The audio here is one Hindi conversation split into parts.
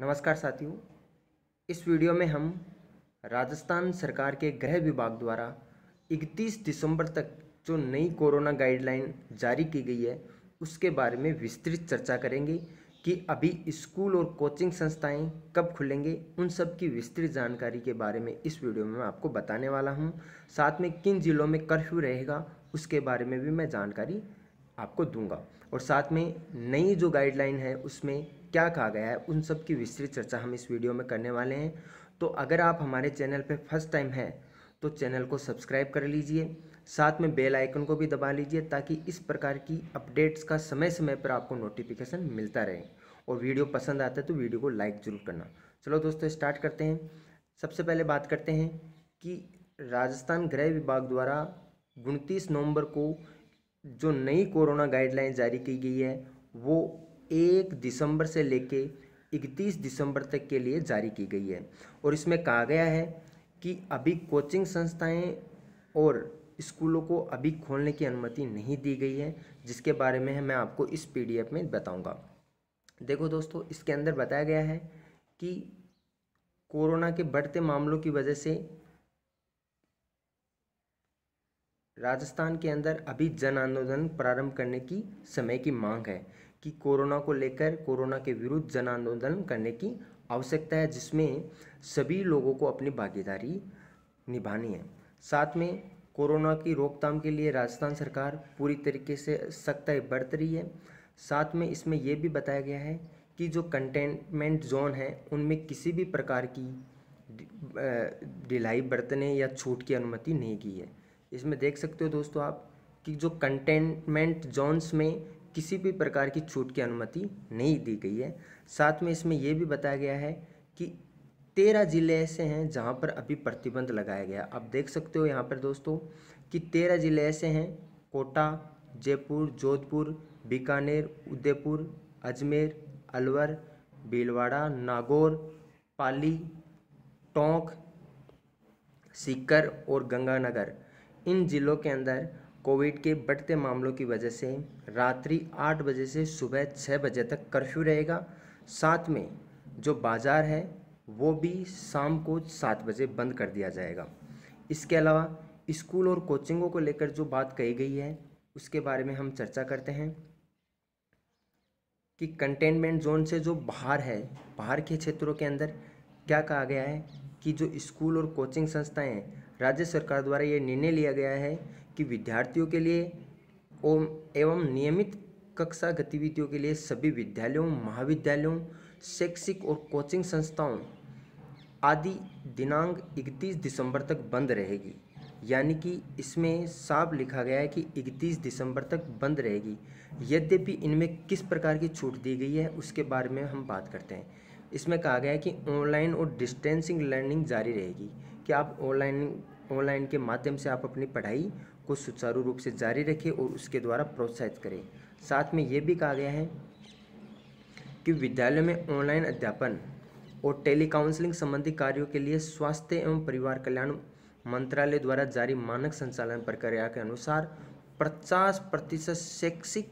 नमस्कार साथियों इस वीडियो में हम राजस्थान सरकार के गृह विभाग द्वारा 31 दिसंबर तक जो नई कोरोना गाइडलाइन जारी की गई है उसके बारे में विस्तृत चर्चा करेंगे कि अभी स्कूल और कोचिंग संस्थाएं कब खुलेंगे उन सब की विस्तृत जानकारी के बारे में इस वीडियो में मैं आपको बताने वाला हूं साथ में किन ज़िलों में कर्फ्यू रहेगा उसके बारे में भी मैं जानकारी आपको दूंगा और साथ में नई जो गाइडलाइन है उसमें क्या कहा गया है उन सब की विस्तृत चर्चा हम इस वीडियो में करने वाले हैं तो अगर आप हमारे चैनल पर फर्स्ट टाइम हैं तो चैनल को सब्सक्राइब कर लीजिए साथ में बेल आइकन को भी दबा लीजिए ताकि इस प्रकार की अपडेट्स का समय समय पर आपको नोटिफिकेशन मिलता रहे और वीडियो पसंद आता है तो वीडियो को लाइक ज़रूर करना चलो दोस्तों स्टार्ट करते हैं सबसे पहले बात करते हैं कि राजस्थान गृह विभाग द्वारा उनतीस नवंबर को जो नई कोरोना गाइडलाइन जारी की गई है वो एक दिसंबर से लेके इकतीस दिसंबर तक के लिए जारी की गई है और इसमें कहा गया है कि अभी कोचिंग संस्थाएं और स्कूलों को अभी खोलने की अनुमति नहीं दी गई है जिसके बारे में मैं आपको इस पीडीएफ में बताऊंगा देखो दोस्तों इसके अंदर बताया गया है कि कोरोना के बढ़ते मामलों की वजह से राजस्थान के अंदर अभी जन आंदोलन प्रारंभ करने की समय की मांग है कि कोरोना को लेकर कोरोना के विरुद्ध जन आंदोलन करने की आवश्यकता है जिसमें सभी लोगों को अपनी भागीदारी निभानी है साथ में कोरोना की रोकथाम के लिए राजस्थान सरकार पूरी तरीके से सख्ताई बरत रही है साथ में इसमें यह भी बताया गया है कि जो कंटेनमेंट जोन है उनमें किसी भी प्रकार की ढिलाई बरतने या छूट की अनुमति नहीं की है इसमें देख सकते हो दोस्तों आप कि जो कंटेनमेंट जोन्स में किसी भी प्रकार की छूट की अनुमति नहीं दी गई है साथ में इसमें यह भी बताया गया है कि तेरह ज़िले ऐसे हैं जहाँ पर अभी प्रतिबंध लगाया गया आप देख सकते हो यहाँ पर दोस्तों कि तेरह ज़िले ऐसे हैं कोटा जयपुर जोधपुर बीकानेर उदयपुर अजमेर अलवर भीलवाड़ा नागौर पाली टोंक सीकर और गंगानगर इन ज़िलों के अंदर कोविड के बढ़ते मामलों की वजह से रात्रि आठ बजे से सुबह छः बजे तक कर्फ्यू रहेगा साथ में जो बाज़ार है वो भी शाम को सात बजे बंद कर दिया जाएगा इसके अलावा स्कूल और कोचिंगों को लेकर जो बात कही गई है उसके बारे में हम चर्चा करते हैं कि कंटेनमेंट जोन से जो बाहर है बाहर के क्षेत्रों के अंदर क्या कहा गया है कि जो स्कूल और कोचिंग संस्थाएं राज्य सरकार द्वारा ये निर्णय लिया गया है कि विद्यार्थियों के लिए एवं नियमित कक्षा गतिविधियों के लिए सभी विद्यालयों महाविद्यालयों शैक्षिक और कोचिंग संस्थाओं आदि दिनांक 31 दिसंबर तक बंद रहेगी यानी कि इसमें साफ लिखा गया है कि 31 दिसंबर तक बंद रहेगी यद्यपि इनमें किस प्रकार की छूट दी गई है उसके बारे में हम बात करते हैं इसमें कहा गया है कि ऑनलाइन और डिस्टेंसिंग लर्निंग जारी रहेगी कि आप ऑनलाइन ऑनलाइन के माध्यम से आप अपनी पढ़ाई को सुचारू रूप से जारी रखें और उसके द्वारा प्रोत्साहित करें साथ में ये भी कहा गया है कि विद्यालय में ऑनलाइन अध्यापन और टेली संबंधी कार्यों के लिए स्वास्थ्य एवं परिवार कल्याण मंत्रालय द्वारा जारी मानक संचालन प्रक्रिया के अनुसार पचास प्रतिशत शैक्षिक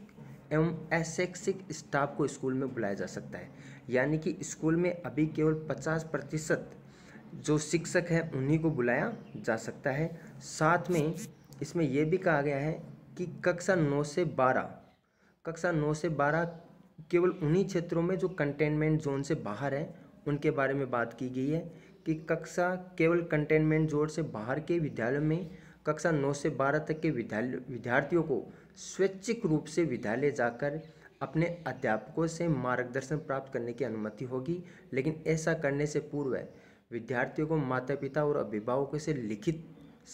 एवं अशैक्षिक स्टाफ को स्कूल में बुलाया जा सकता है यानी कि स्कूल में अभी केवल पचास प्रतिशत जो शिक्षक हैं उन्हीं को बुलाया जा सकता है साथ में इसमें यह भी कहा गया है कि कक्षा नौ से बारह कक्षा नौ से बारह केवल उन्हीं क्षेत्रों में जो कंटेनमेंट जोन से बाहर है उनके बारे में बात की गई है कि कक्षा केवल कंटेनमेंट जोन से बाहर के विद्यालयों में कक्षा नौ से बारह तक के विद्यालय विद्यार्थियों को स्वैच्छिक रूप से विद्यालय जाकर अपने अध्यापकों से मार्गदर्शन प्राप्त करने की अनुमति होगी लेकिन ऐसा करने से पूर्व विद्यार्थियों को माता पिता और अभिभावकों से लिखित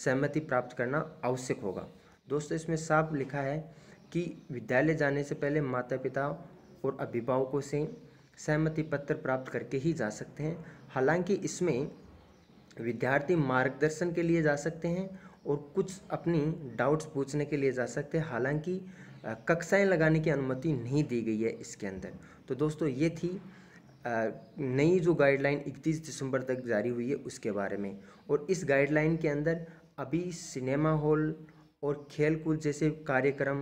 सहमति प्राप्त करना आवश्यक होगा दोस्तों इसमें साफ लिखा है कि विद्यालय जाने से पहले माता पिता और अभिभावकों से सहमति पत्र प्राप्त करके ही जा सकते हैं हालांकि इसमें विद्यार्थी मार्गदर्शन के लिए जा सकते हैं और कुछ अपनी डाउट्स पूछने के लिए जा सकते हैं हालांकि कक्षाएं लगाने की अनुमति नहीं दी गई है इसके अंदर तो दोस्तों ये थी नई जो गाइडलाइन 31 दिसंबर तक जारी हुई है उसके बारे में और इस गाइडलाइन के अंदर अभी सिनेमा हॉल और खेलकूद जैसे कार्यक्रम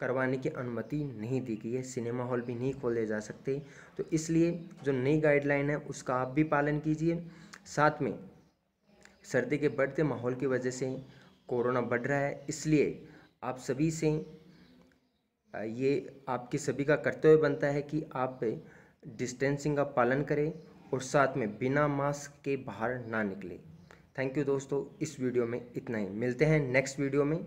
करवाने की अनुमति नहीं दी गई है सिनेमा हॉल भी नहीं खोले जा सकते तो इसलिए जो नई गाइडलाइन है उसका आप भी पालन कीजिए साथ में सर्दी के बढ़ते माहौल की वजह से कोरोना बढ़ रहा है इसलिए आप सभी से ये आपके सभी का कर्तव्य बनता है कि आप डिस्टेंसिंग का पालन करें और साथ में बिना मास्क के बाहर ना निकलें थैंक यू दोस्तों इस वीडियो में इतना ही मिलते हैं नेक्स्ट वीडियो में